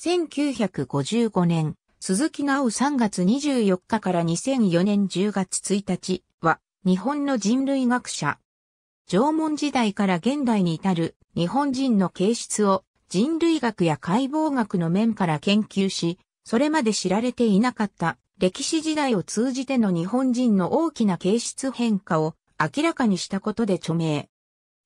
1955年、鈴木直3月24日から2004年10月1日は、日本の人類学者。縄文時代から現代に至る日本人の形質を人類学や解剖学の面から研究し、それまで知られていなかった歴史時代を通じての日本人の大きな形質変化を明らかにしたことで著名。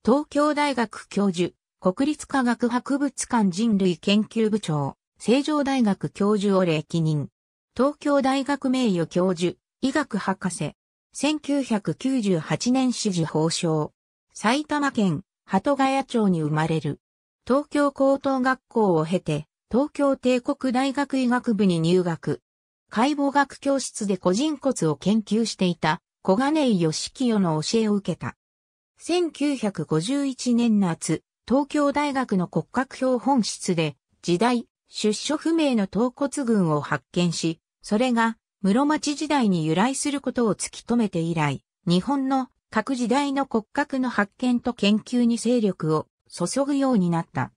東京大学教授、国立科学博物館人類研究部長。成城大学教授を歴任。東京大学名誉教授、医学博士。1998年支持報奨。埼玉県鳩ヶ谷町に生まれる。東京高等学校を経て、東京帝国大学医学部に入学。解剖学教室で個人骨を研究していた小金井義清の教えを受けた。1951年夏、東京大学の骨格標本室で、時代、出所不明の頭骨群を発見し、それが室町時代に由来することを突き止めて以来、日本の各時代の骨格の発見と研究に勢力を注ぐようになった。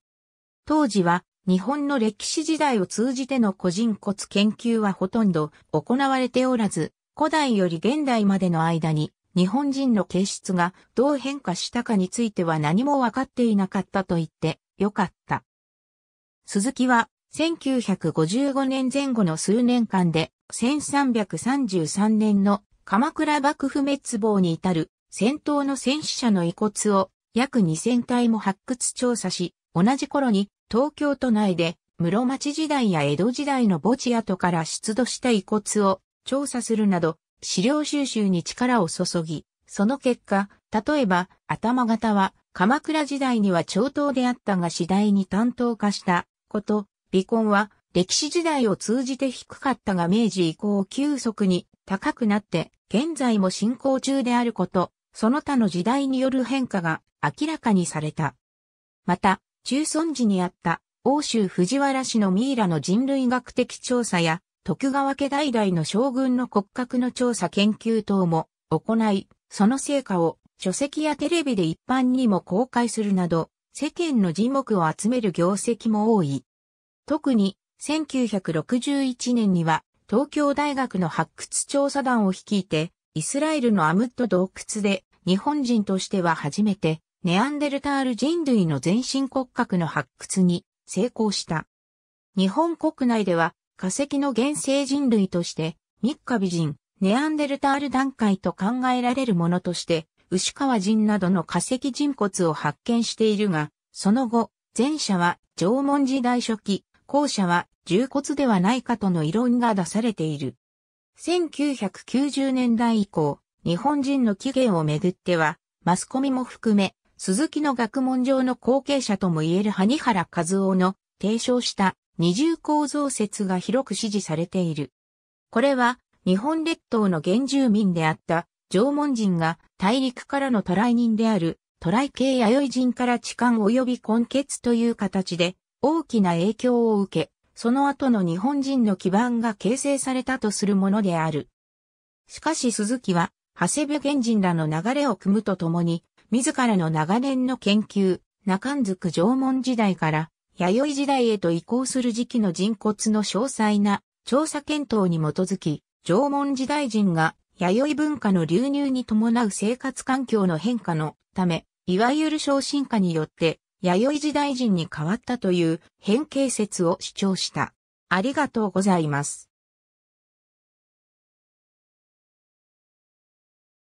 当時は日本の歴史時代を通じての個人骨研究はほとんど行われておらず、古代より現代までの間に日本人の形質がどう変化したかについては何もわかっていなかったと言ってよかった。鈴木は1955年前後の数年間で、1333年の鎌倉幕府滅亡に至る戦闘の戦死者の遺骨を約2000体も発掘調査し、同じ頃に東京都内で室町時代や江戸時代の墓地跡から出土した遺骨を調査するなど資料収集に力を注ぎ、その結果、例えば頭型は鎌倉時代には長刀であったが次第に担当化したこと、離婚は歴史時代を通じて低かったが明治以降急速に高くなって現在も進行中であること、その他の時代による変化が明らかにされた。また、中尊寺にあった欧州藤原氏のミイラの人類学的調査や徳川家代々の将軍の骨格の調査研究等も行い、その成果を書籍やテレビで一般にも公開するなど、世間の耳目を集める業績も多い。特に1961年には東京大学の発掘調査団を率いて、イスラエルのアムット洞窟で日本人としては初めてネアンデルタール人類の全身骨格の発掘に成功した。日本国内では化石の原生人類として三日美人、ネアンデルタール段階と考えられるものとして牛川人などの化石人骨を発見しているが、その後、前者は縄文時代初期、後者は重骨ではないかとの異論が出されている。1990年代以降、日本人の起源をめぐっては、マスコミも含め、鈴木の学問上の後継者とも言える萩原和夫の提唱した二重構造説が広く支持されている。これは日本列島の原住民であった縄文人が大陸からの渡来人である渡来系弥生人から痴漢及び根血という形で大きな影響を受け、その後の日本人の基盤が形成されたとするものである。しかし鈴木は、長谷部源人らの流れを組むとともに、自らの長年の研究、中んづく縄文時代から、弥生時代へと移行する時期の人骨の詳細な調査検討に基づき、縄文時代人が弥生文化の流入に伴う生活環境の変化のため、いわゆる昇進化によって弥生時代人に変わったという変形説を主張した。ありがとうございます。